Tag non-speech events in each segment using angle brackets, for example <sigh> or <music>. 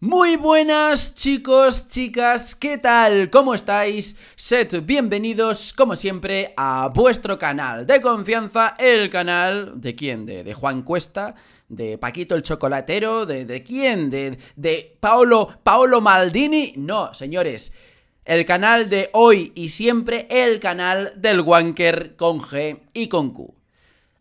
Muy buenas chicos, chicas, ¿qué tal? ¿Cómo estáis? Sed bienvenidos, como siempre, a vuestro canal de confianza, el canal de quién, de, Juan Cuesta, de Paquito el Chocolatero, de, de quién, de, de Paolo, Paolo Maldini. No, señores, el canal de hoy y siempre, el canal del Wanker con G y con Q.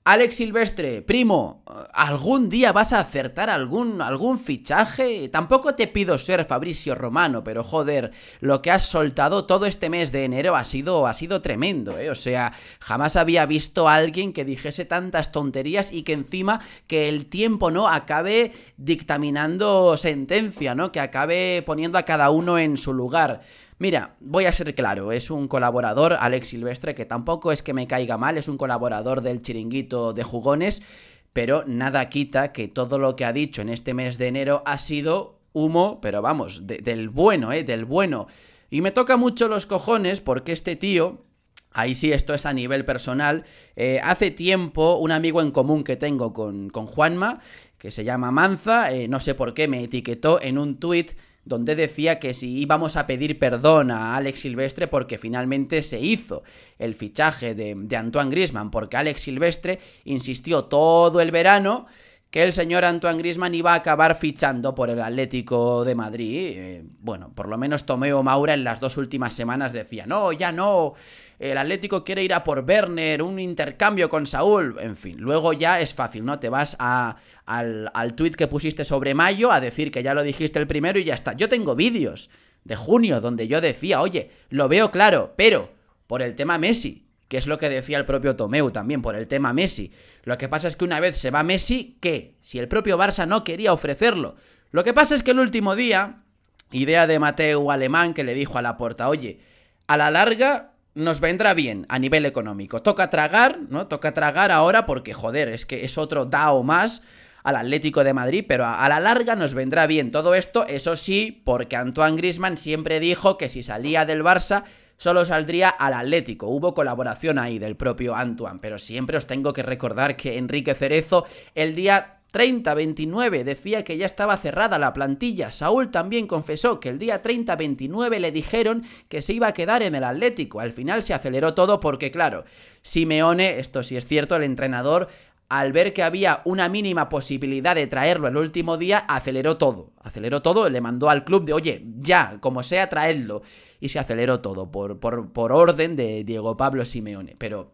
Alex Silvestre, primo, algún día vas a acertar algún, algún fichaje. Tampoco te pido ser Fabricio Romano, pero joder, lo que has soltado todo este mes de enero ha sido, ha sido tremendo, ¿eh? O sea, jamás había visto a alguien que dijese tantas tonterías y que encima que el tiempo no acabe dictaminando sentencia, ¿no? Que acabe poniendo a cada uno en su lugar. Mira, voy a ser claro, es un colaborador, Alex Silvestre, que tampoco es que me caiga mal, es un colaborador del chiringuito de jugones, pero nada quita que todo lo que ha dicho en este mes de enero ha sido humo, pero vamos, del bueno, ¿eh? Del bueno. Y me toca mucho los cojones porque este tío, Ahí sí, esto es a nivel personal. Eh, hace tiempo, un amigo en común que tengo con, Juanma, que se llama Manza, eh, no sé por qué, me etiquetó en un tuit donde decía que si íbamos a pedir perdón a Alex Silvestre porque finalmente se hizo el fichaje de, de Antoine Grisman, porque Alex Silvestre insistió todo el verano que el señor Antoine Grisman iba a acabar fichando por el Atlético de Madrid. Eh, bueno, por lo menos Tomeo Maura en las dos últimas semanas decía, no, ya no, el Atlético quiere ir a por Werner, un intercambio con Saúl, en fin, luego ya es fácil, ¿no? Te vas al, al tuit que pusiste sobre Mayo a decir que ya lo dijiste el primero y ya está. Yo tengo vídeos de junio donde yo decía, oye, lo veo claro, pero por el tema Messi que es lo que decía el propio Tomeu también por el tema Messi. Lo que pasa es que una vez se va Messi, ¿qué? Si el propio Barça no quería ofrecerlo. Lo que pasa es que el último día, idea de Mateo Alemán que le dijo a la puerta, oye, a la larga nos vendrá bien a nivel económico. Toca tragar, ¿no? Toca tragar ahora porque, joder, es que es otro DAO más al Atlético de Madrid, pero a, a, la larga nos vendrá bien todo esto, eso sí, porque Antoine Grisman siempre dijo que si salía del Barça solo saldría al Atlético. Hubo colaboración ahí del propio Antoine, pero siempre os tengo que recordar que Enrique Cerezo el día 30-29 decía que ya estaba cerrada la plantilla. Saúl también confesó que el día 30-29 le dijeron que se iba a quedar en el Atlético. Al final se aceleró todo porque, claro, Simeone, esto sí es cierto, el entrenador al ver que había una mínima posibilidad de traerlo el último día, aceleró todo. Aceleró todo, le mandó al club de, oye, ya, como sea, traedlo. Y se aceleró todo por, orden de Diego Pablo Simeone. Pero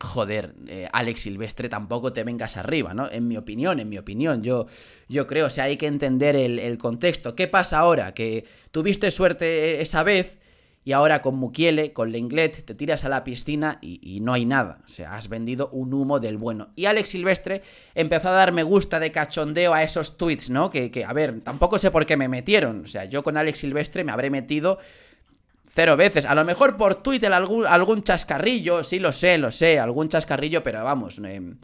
joder, eh, Alex Silvestre tampoco te vengas arriba, ¿no? En mi opinión, en mi opinión, yo, yo creo, o sea, hay que entender el contexto. ¿Qué pasa ahora? Que tuviste suerte eh, esa vez, y ahora con Mukiele, con Lenglet, te tiras a la piscina y, no hay nada. O sea, has vendido un humo del bueno. Y Alex Silvestre empezó a dar me gusta de cachondeo a esos tweets, ¿no? Que, que, a ver, tampoco sé por qué me metieron. O sea, yo con Alex Silvestre me habré metido cero veces. A lo mejor por Twitter algún, algún chascarrillo, sí lo sé, lo sé, algún chascarrillo, pero vamos. Eh,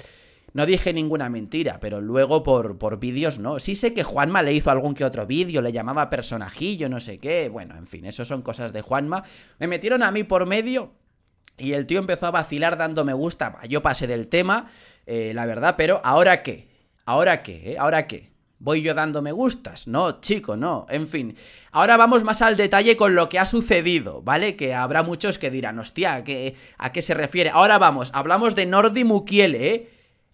no dije ninguna mentira, pero luego por, por vídeos no. Sí sé que Juanma le hizo algún que otro vídeo, le llamaba personajillo, no sé qué. Bueno, en fin, eso son cosas de Juanma. Me metieron a mí por medio y el tío empezó a vacilar dándome me gusta. Yo pasé del tema, eh, la verdad, pero ¿ahora qué? ¿Ahora qué? Eh? ¿Ahora qué? voy yo dando me gustas. No, chico, no. En fin. Ahora vamos más al detalle con lo que ha sucedido, ¿vale? Que habrá muchos que dirán, hostia, ¿a qué, a qué se refiere? Ahora vamos, hablamos de Nordi Mukiele, ¿eh?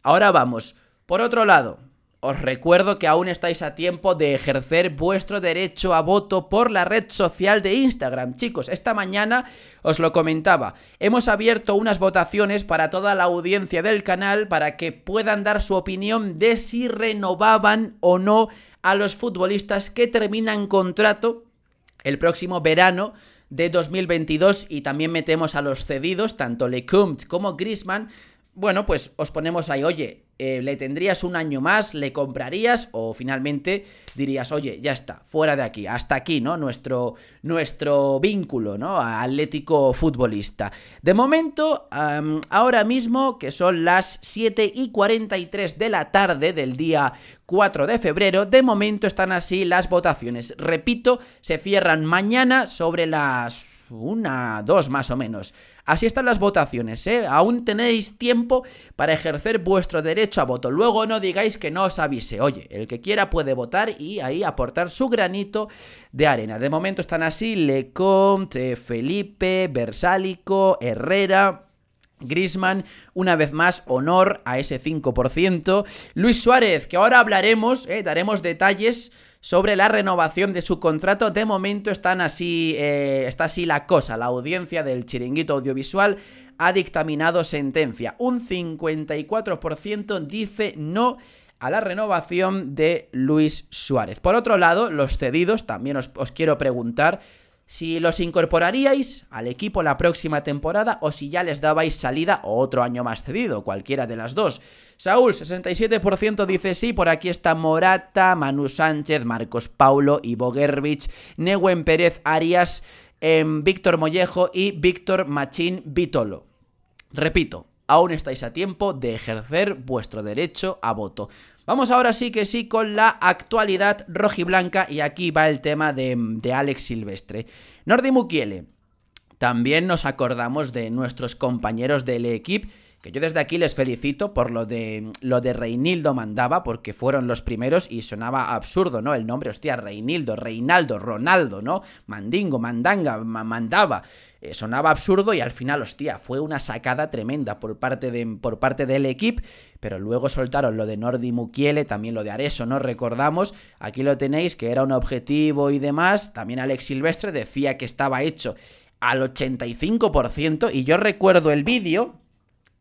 Ahora vamos. Por otro lado, os recuerdo que aún estáis a tiempo de ejercer vuestro derecho a voto por la red social de Instagram. Chicos, esta mañana os lo comentaba. Hemos abierto unas votaciones para toda la audiencia del canal para que puedan dar su opinión de si renovaban o no a los futbolistas que terminan contrato el próximo verano de 2022 y también metemos a los cedidos, tanto Lecomte como Grisman, bueno, pues os ponemos ahí, oye, eh, le tendrías un año más, le comprarías o finalmente dirías, oye, ya está, fuera de aquí, hasta aquí, ¿no? Nuestro, nuestro vínculo, ¿no? Atlético futbolista. De momento, ahora mismo, que son las 7 y 43 de la tarde del día 4 de febrero, de momento están así las votaciones. Repito, se cierran mañana sobre las una, dos más o menos. Así están las votaciones, ¿eh? Aún tenéis tiempo para ejercer vuestro derecho a voto. Luego no digáis que no os avise. Oye, el que quiera puede votar y ahí aportar su granito de arena. De momento están así Lecomte, Felipe, Bersálico, Herrera... Grisman, una vez más, honor a ese 5%. Luis Suárez, que ahora hablaremos, ¿eh? daremos detalles sobre la renovación de su contrato. De momento están así, eh, está así la cosa. La audiencia del chiringuito audiovisual ha dictaminado sentencia. Un 54% dice no a la renovación de Luis Suárez. Por otro lado, los cedidos, también os, os quiero preguntar si los incorporaríais al equipo la próxima temporada o si ya les dabais salida o otro año más cedido, cualquiera de las dos. Saúl, 67% dice sí, por aquí está Morata, Manu Sánchez, Marcos Paulo, Ivo Gervich, Neuen Pérez Arias, em, Víctor Mollejo y Víctor Machín Vitolo. Repito, aún estáis a tiempo de ejercer vuestro derecho a voto. Vamos ahora sí que sí con la actualidad rojiblanca y aquí va el tema de, de Alex Silvestre. Nordi Mukiele. También nos acordamos de nuestros compañeros del equipo que yo desde aquí les felicito por lo de lo de Reinildo Mandaba, porque fueron los primeros y sonaba absurdo, ¿no? El nombre, hostia, Reinildo, Reinaldo, Ronaldo, ¿no? Mandingo, Mandanga, Mandaba. Eh, sonaba absurdo y al final, hostia, fue una sacada tremenda por parte, de, por parte del equipo, pero luego soltaron lo de Nordi Mukiele, también lo de Areso, ¿no? Recordamos, aquí lo tenéis, que era un objetivo y demás. También Alex Silvestre decía que estaba hecho al 85% y yo recuerdo el vídeo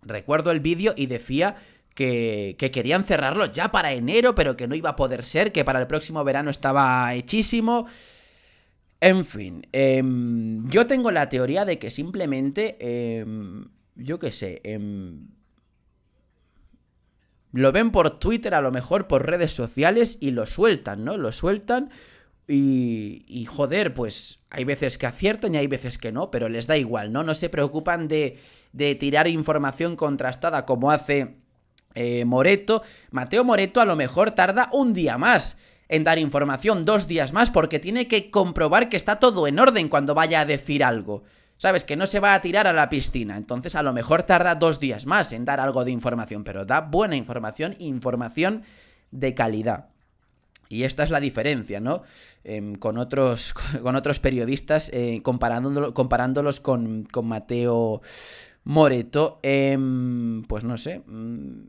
Recuerdo el vídeo y decía que, querían cerrarlo ya para enero, pero que no iba a poder ser, que para el próximo verano estaba hechísimo. En fin, em, yo tengo la teoría de que simplemente, em, yo qué sé, em, lo ven por Twitter, a lo mejor por redes sociales y lo sueltan, ¿no? Lo sueltan. Y, joder, pues hay veces que aciertan y hay veces que no, pero les da igual, ¿no? No se preocupan de, tirar información contrastada como hace eh, Moreto. Mateo Moreto a lo mejor tarda un día más en dar información, dos días más, porque tiene que comprobar que está todo en orden cuando vaya a decir algo. ¿Sabes? Que no se va a tirar a la piscina. Entonces a lo mejor tarda dos días más en dar algo de información, pero da buena información, información de calidad. Y esta es la diferencia, ¿no? Em, con, otros, <laughs> con otros periodistas, eh, comparándolos con, Mateo Moreto. Em, pues no sé. Mm,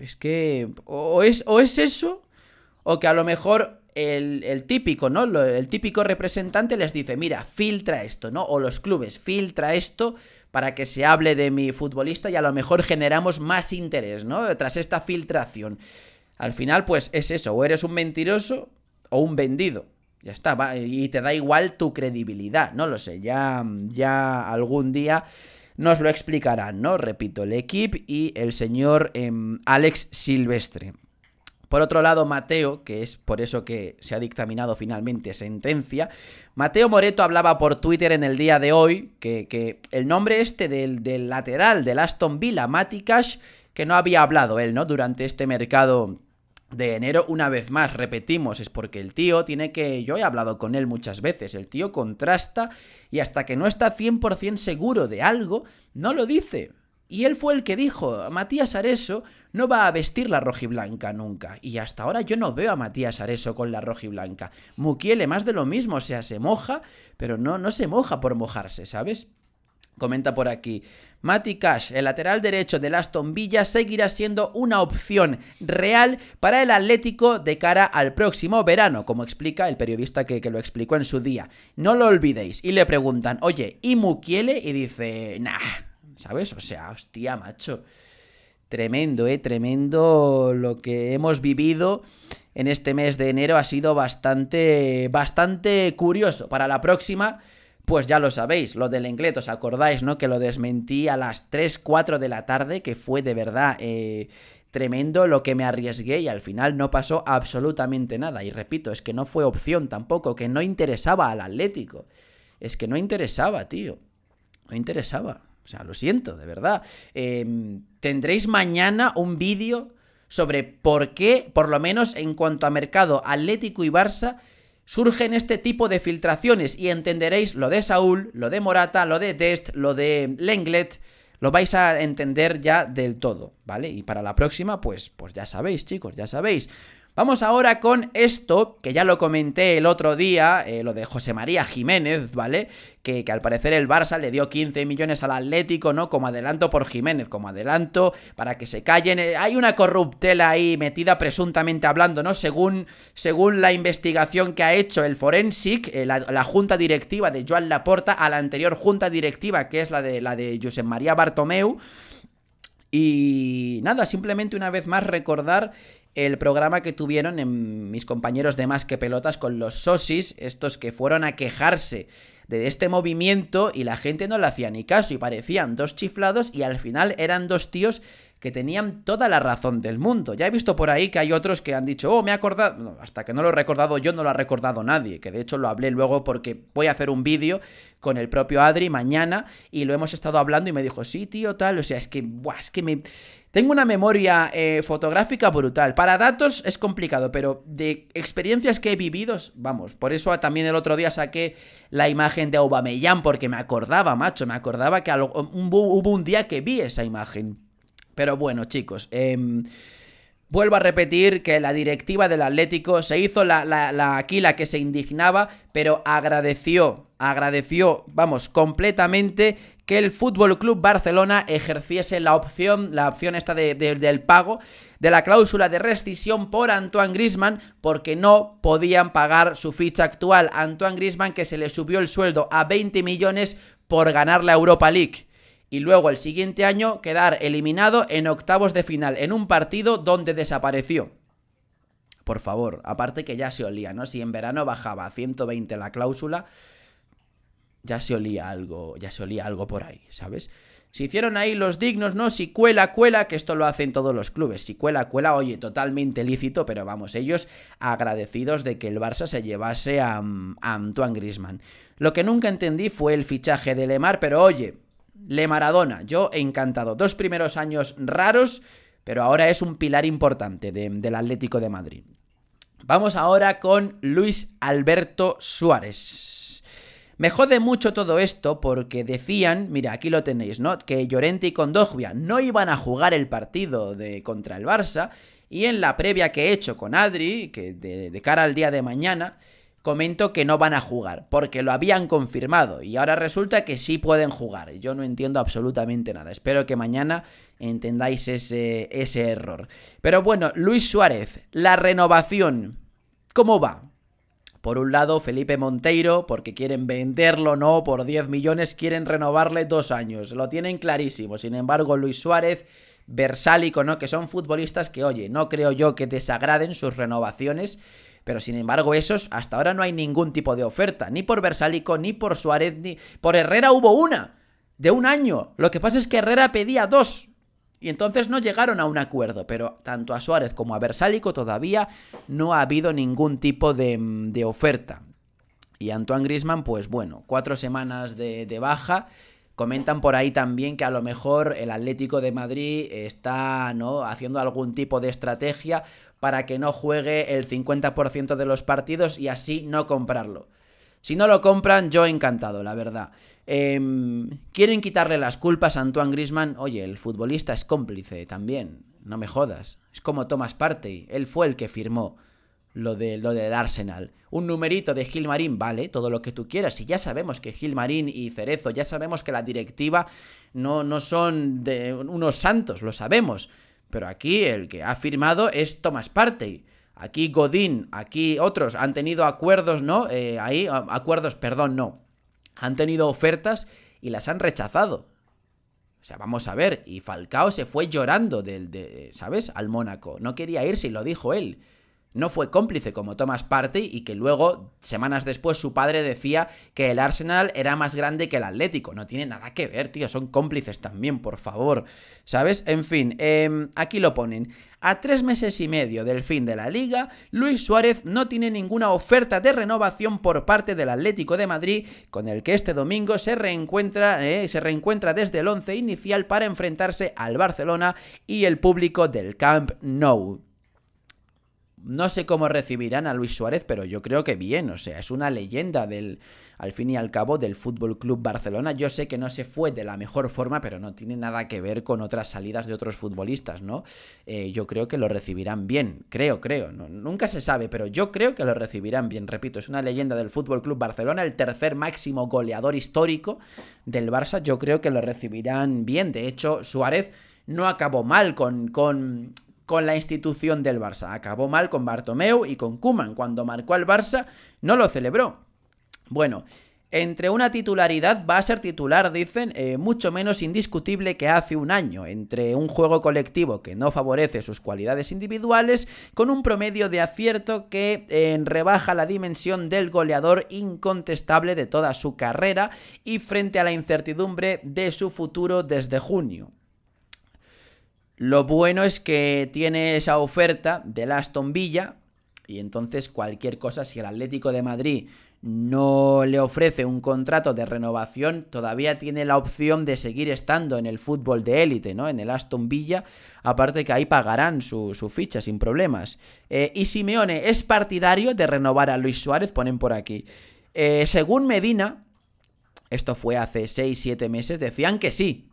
es que. O es, eso. O que a lo mejor el, el, típico, ¿no? El típico representante les dice, mira, filtra esto, ¿no? O los clubes, filtra esto para que se hable de mi futbolista y a lo mejor generamos más interés, ¿no? Tras esta filtración. Al final, pues es eso, o eres un mentiroso o un vendido. Ya está, y te da igual tu credibilidad, no lo sé, ya, ya algún día nos lo explicarán, ¿no? Repito, el equipo y el señor em, Alex Silvestre. Por otro lado, Mateo, que es por eso que se ha dictaminado finalmente sentencia, Mateo Moreto hablaba por Twitter en el día de hoy que, el nombre este del, lateral del Aston Villa, Maticash, que no había hablado él, ¿no? Durante este mercado de enero, una vez más, repetimos, es porque el tío tiene que... Yo he hablado con él muchas veces, el tío contrasta y hasta que no está 100% seguro de algo, no lo dice. Y él fue el que dijo, Matías Areso no va a vestir la rojiblanca nunca. Y hasta ahora yo no veo a Matías Areso con la blanca Mukiele más de lo mismo, o sea, se moja, pero no, no se moja por mojarse, ¿sabes? Comenta por aquí. Mati Cash, el lateral derecho de las tombillas seguirá siendo una opción real para el Atlético de cara al próximo verano, como explica el periodista que, que lo explicó en su día. No lo olvidéis. Y le preguntan, oye, ¿y Mukiele? Y dice, nah, ¿sabes? O sea, hostia, macho. Tremendo, ¿eh? Tremendo lo que hemos vivido en este mes de enero. Ha sido bastante, bastante curioso. Para la próxima pues ya lo sabéis, lo del Englet, ¿os acordáis, no? Que lo desmentí a las 3, 4 de la tarde, que fue de verdad... Eh, tremendo lo que me arriesgué y al final no pasó absolutamente nada. Y repito, es que no fue opción tampoco, que no interesaba al Atlético. Es que no interesaba, tío. No interesaba. O sea, lo siento, de verdad. Em, tendréis mañana un vídeo sobre por qué, por lo menos en cuanto a mercado Atlético y Barça, surgen este tipo de filtraciones y entenderéis lo de Saúl, lo de Morata, lo de Dest, lo de Lenglet, lo vais a entender ya del todo, ¿vale? Y para la próxima, pues, pues ya sabéis, chicos, ya sabéis. Vamos ahora con esto, que ya lo comenté el otro día, eh, lo de José María Jiménez, ¿vale? Que, al parecer el Barça le dio 15 millones al Atlético, ¿no? Como adelanto por Jiménez, como adelanto para que se callen. Eh, hay una corruptela ahí metida presuntamente hablando, ¿no? Según, según la investigación que ha hecho el Forensic, eh, la, junta directiva de Joan Laporta a la anterior junta directiva, que es la de, la de María Bartomeu. Y nada, simplemente una vez más recordar el programa que tuvieron en mis compañeros de Más que Pelotas con los sosis, estos que fueron a quejarse de este movimiento y la gente no le hacía ni caso y parecían dos chiflados y al final eran dos tíos que tenían toda la razón del mundo. Ya he visto por ahí que hay otros que han dicho, oh, me he acordado, hasta que no lo he recordado yo, no lo ha recordado nadie, que de hecho lo hablé luego porque voy a hacer un vídeo con el propio Adri mañana y lo hemos estado hablando y me dijo, sí, tío, tal, o sea, es que, buah, es que me tengo una memoria eh, fotográfica brutal. Para datos es complicado, pero de experiencias que he vivido, vamos. Por eso también el otro día saqué la imagen de Aubameyang, porque me acordaba, macho, me acordaba que hubo un día que vi esa imagen. Pero bueno, chicos, em, Vuelvo a repetir que la directiva del Atlético se hizo la, la, la, aquí que se indignaba, pero agradeció, agradeció, vamos, completamente que el Fútbol Club Barcelona ejerciese la opción, la opción esta de, del pago de la cláusula de rescisión por Antoine Grisman porque no podían pagar su ficha actual. Antoine Grisman que se le subió el sueldo a 20 millones por ganar la Europa League y luego el siguiente año quedar eliminado en octavos de final, en un partido donde desapareció. Por favor, aparte que ya se olía, ¿no? Si en verano bajaba a 120 la cláusula, ya se olía algo, ya se olía algo por ahí, ¿sabes? Se hicieron ahí los dignos, ¿no? Si cuela, cuela, que esto lo hacen todos los clubes. Si cuela, cuela, oye, totalmente lícito, pero vamos, ellos agradecidos de que el Barça se llevase a, Antoine Grisman. Lo que nunca entendí fue el fichaje de Lemar, pero oye, Le Maradona, yo he encantado. Dos primeros años raros, pero ahora es un pilar importante del Atlético de Madrid. Vamos ahora con Luis Alberto Suárez. Me jode mucho todo esto porque decían, mira, aquí lo tenéis, ¿no? Que Llorente y Condogbia no iban a jugar el partido de contra el Barça y en la previa que he hecho con Adri, que de, cara al día de mañana, comento que no van a jugar, porque lo habían confirmado y ahora resulta que sí pueden jugar. Yo no entiendo absolutamente nada. Espero que mañana entendáis ese, ese error. Pero bueno, Luis Suárez, la renovación, ¿cómo va? Por un lado, Felipe Monteiro, porque quieren venderlo, no, por 10 millones, quieren renovarle dos años. Lo tienen clarísimo. Sin embargo, Luis Suárez Versálico, ¿no? Que son futbolistas que, oye, no creo yo que desagraden sus renovaciones, pero sin embargo, esos hasta ahora no hay ningún tipo de oferta, ni por Versálico, ni por Suárez, ni por Herrera hubo una de un año. Lo que pasa es que Herrera pedía dos. Y entonces no llegaron a un acuerdo, pero tanto a Suárez como a Bersálico todavía no ha habido ningún tipo de, mm, oferta. Y Antoine Grisman, pues bueno, cuatro semanas de, de baja. Comentan por ahí también que a lo mejor el Atlético de Madrid está ¿no? haciendo algún tipo de estrategia para que no juegue el 50% de los partidos y así no comprarlo. Si no lo compran, yo encantado, la verdad. Em, quieren quitarle las culpas a Antoine Grisman. Oye, el futbolista es cómplice también. No me jodas. Es como Thomas Partey. Él fue el que firmó lo, de, lo del Arsenal. Un numerito de Gilmarín, vale, todo lo que tú quieras. Y ya sabemos que Gilmarín y Cerezo, ya sabemos que la directiva no, no son de unos santos, lo sabemos. Pero aquí el que ha firmado es Thomas Partey. Aquí Godín, aquí otros han tenido acuerdos, ¿no? Eh, ahí, acuerdos, perdón, no. Han tenido ofertas y las han rechazado. O sea, vamos a ver. Y Falcao se fue llorando del, de, ¿sabes? Al Mónaco. No quería irse y lo dijo él no fue cómplice como Thomas Partey y que luego, semanas después, su padre decía que el Arsenal era más grande que el Atlético. No tiene nada que ver, tío, son cómplices también, por favor. ¿Sabes? En fin, em, aquí lo ponen. A tres meses y medio del fin de la liga, Luis Suárez no tiene ninguna oferta de renovación por parte del Atlético de Madrid, con el que este domingo se reencuentra, eh, se reencuentra desde el once inicial para enfrentarse al Barcelona y el público del Camp Nou. No sé cómo recibirán a Luis Suárez, pero yo creo que bien, o sea, es una leyenda del, al fin y al cabo, del Fútbol Club Barcelona. Yo sé que no se fue de la mejor forma, pero no tiene nada que ver con otras salidas de otros futbolistas, ¿no? Eh, yo creo que lo recibirán bien, creo, creo, nunca se sabe, pero yo creo que lo recibirán bien. Repito, es una leyenda del Fútbol Club Barcelona, el tercer máximo goleador histórico del Barça. Yo creo que lo recibirán bien. De hecho, Suárez no acabó mal con, con, con la institución del Barça. Acabó mal con Bartomeu y con Kuman. Cuando marcó al Barça, no lo celebró. Bueno, entre una titularidad va a ser titular, dicen, eh, mucho menos indiscutible que hace un año, entre un juego colectivo que no favorece sus cualidades individuales, con un promedio de acierto que eh, rebaja la dimensión del goleador incontestable de toda su carrera y frente a la incertidumbre de su futuro desde junio. Lo bueno es que tiene esa oferta de la Aston Villa y entonces cualquier cosa, si el Atlético de Madrid no le ofrece un contrato de renovación, todavía tiene la opción de seguir estando en el fútbol de élite, ¿no? En el Aston Villa, aparte que ahí pagarán su, ficha sin problemas. Eh, y Simeone es partidario de renovar a Luis Suárez, ponen por aquí. Eh, según Medina, esto fue hace 6-7 meses, decían que sí,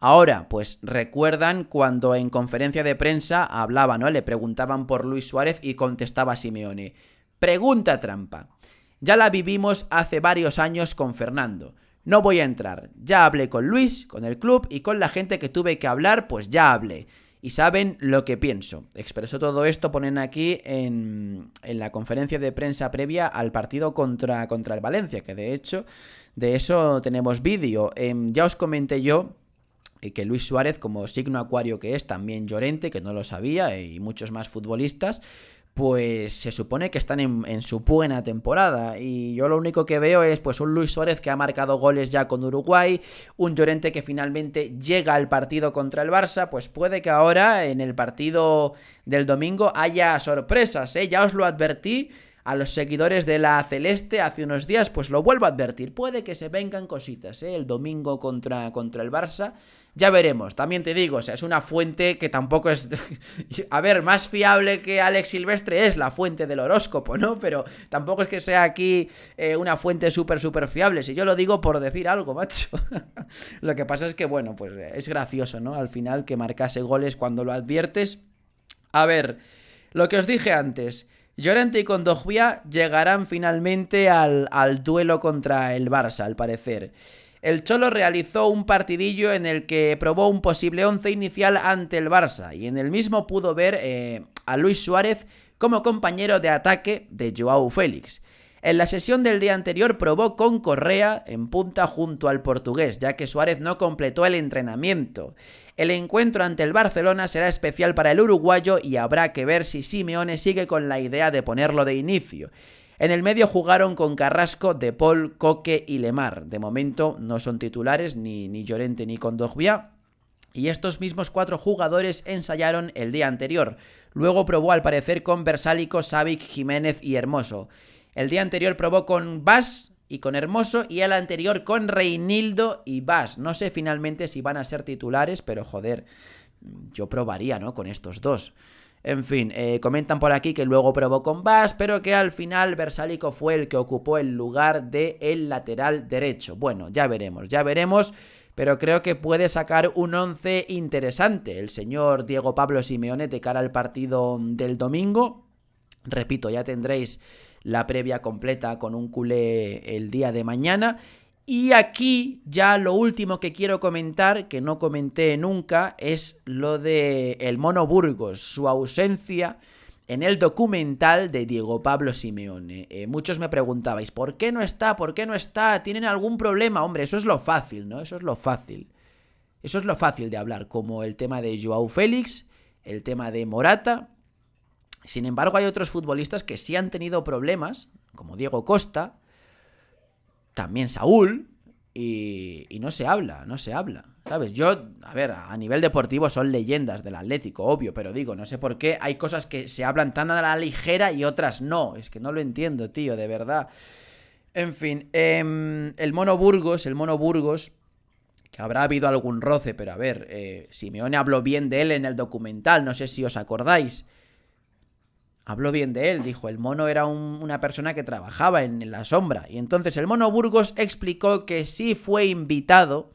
Ahora, pues recuerdan cuando en conferencia de prensa hablaba, ¿no? Le preguntaban por Luis Suárez y contestaba Simeone. Pregunta trampa. Ya la vivimos hace varios años con Fernando. No voy a entrar. Ya hablé con Luis, con el club y con la gente que tuve que hablar, pues ya hablé. Y saben lo que pienso. Expresó todo esto, ponen aquí en, la conferencia de prensa previa al partido contra, contra el Valencia, que de hecho de eso tenemos vídeo. Em, ya os comenté yo y que Luis Suárez, como signo acuario que es, también Llorente, que no lo sabía, eh, y muchos más futbolistas, pues se supone que están en, su buena temporada. Y yo lo único que veo es pues un Luis Suárez que ha marcado goles ya con Uruguay, un Llorente que finalmente llega al partido contra el Barça, pues puede que ahora en el partido del domingo haya sorpresas, ¿eh? ya os lo advertí. A los seguidores de la Celeste hace unos días, pues lo vuelvo a advertir. Puede que se vengan cositas, ¿eh? El domingo contra, contra el Barça ya veremos, también te digo, o sea, es una fuente que tampoco es... <laughs> a ver, más fiable que Alex Silvestre es la fuente del horóscopo, ¿no? Pero tampoco es que sea aquí eh, una fuente súper, súper fiable. Si yo lo digo por decir algo, <laughs> macho. lo que pasa es que, bueno, pues eh, es gracioso, ¿no? Al final que marcase goles cuando lo adviertes. A ver, lo que os dije antes. Llorente y Condogbia llegarán finalmente al, al duelo contra el Barça, al parecer el Cholo realizó un partidillo en el que probó un posible once inicial ante el Barça y en el mismo pudo ver eh, a Luis Suárez como compañero de ataque de Joao Félix. En la sesión del día anterior probó con Correa en punta junto al portugués, ya que Suárez no completó el entrenamiento. El encuentro ante el Barcelona será especial para el uruguayo y habrá que ver si Simeone sigue con la idea de ponerlo de inicio. En el medio jugaron con Carrasco, De Paul, Coque y Lemar. De momento no son titulares ni, ni Llorente ni Condogbia. Y estos mismos cuatro jugadores ensayaron el día anterior. Luego probó al parecer con Bersálico, Savic, Jiménez y Hermoso. El día anterior probó con Bas, y con Hermoso y el anterior con Reinildo y Bas. No sé finalmente si van a ser titulares, pero joder, yo probaría, ¿no? Con estos dos. En fin, eh, comentan por aquí que luego probó con Bass, pero que al final bersálico fue el que ocupó el lugar del el lateral derecho. Bueno, ya veremos, ya veremos pero creo que puede sacar un once interesante el señor Diego Pablo Simeone de cara al partido del domingo. Repito, ya tendréis la previa completa con un culé el día de mañana y aquí ya lo último que quiero comentar, que no comenté nunca, es lo de el mono Burgos, su ausencia en el documental de Diego Pablo Simeone. Eh, muchos me preguntabais, ¿por qué no está? ¿Por qué no está? ¿Tienen algún problema? Hombre, eso es lo fácil, ¿no? Eso es lo fácil. Eso es lo fácil de hablar, como el tema de Joao Félix, el tema de Morata. Sin embargo, hay otros futbolistas que sí han tenido problemas, como Diego Costa, también Saúl, y, no se habla, no se habla. ¿Sabes? Yo, a ver, a nivel deportivo son leyendas del Atlético, obvio, pero digo, no sé por qué hay cosas que se hablan tan a la ligera y otras no. Es que no lo entiendo, tío, de verdad. En fin, em, el Mono Burgos, el Mono Burgos, que habrá habido algún roce, pero a ver, eh, Simeone habló bien de él en el documental, no sé si os acordáis. Habló bien de él, dijo, el mono era una persona que trabajaba en, la sombra. Y entonces el mono Burgos explicó que sí fue invitado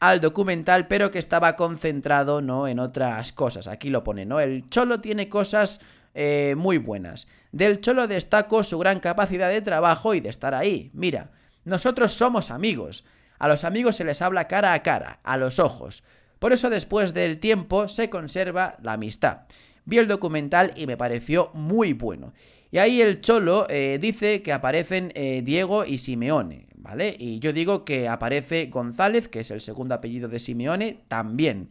al documental, pero que estaba concentrado ¿no? en otras cosas. Aquí lo pone, ¿no? El Cholo tiene cosas eh, muy buenas. Del Cholo destacó su gran capacidad de trabajo y de estar ahí. Mira, nosotros somos amigos. A los amigos se les habla cara a cara, a los ojos. Por eso después del tiempo se conserva la amistad vi el documental y me pareció muy bueno. Y ahí el Cholo eh, dice que aparecen eh, Diego y Simeone, ¿vale? Y yo digo que aparece González, que es el segundo apellido de Simeone, también.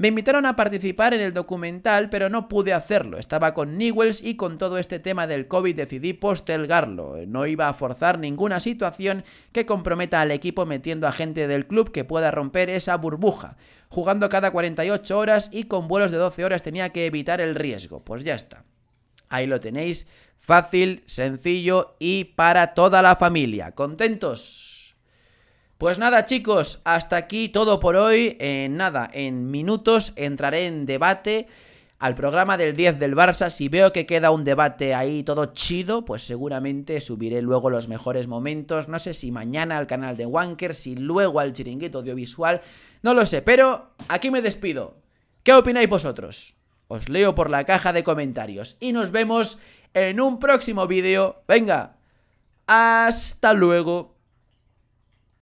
Me invitaron a participar en el documental, pero no pude hacerlo. Estaba con Newells y con todo este tema del COVID decidí postelgarlo. No iba a forzar ninguna situación que comprometa al equipo metiendo a gente del club que pueda romper esa burbuja. Jugando cada 48 horas y con vuelos de 12 horas tenía que evitar el riesgo. Pues ya está. Ahí lo tenéis, fácil, sencillo y para toda la familia. ¿Contentos? Pues nada chicos, hasta aquí todo por hoy. En eh, nada, en minutos entraré en debate al programa del 10 del Barça. Si veo que queda un debate ahí todo chido, pues seguramente subiré luego los mejores momentos. No sé si mañana al canal de Wanker, si luego al chiringuito audiovisual, no lo sé. Pero aquí me despido. ¿Qué opináis vosotros? Os leo por la caja de comentarios y nos vemos en un próximo vídeo. Venga, hasta luego.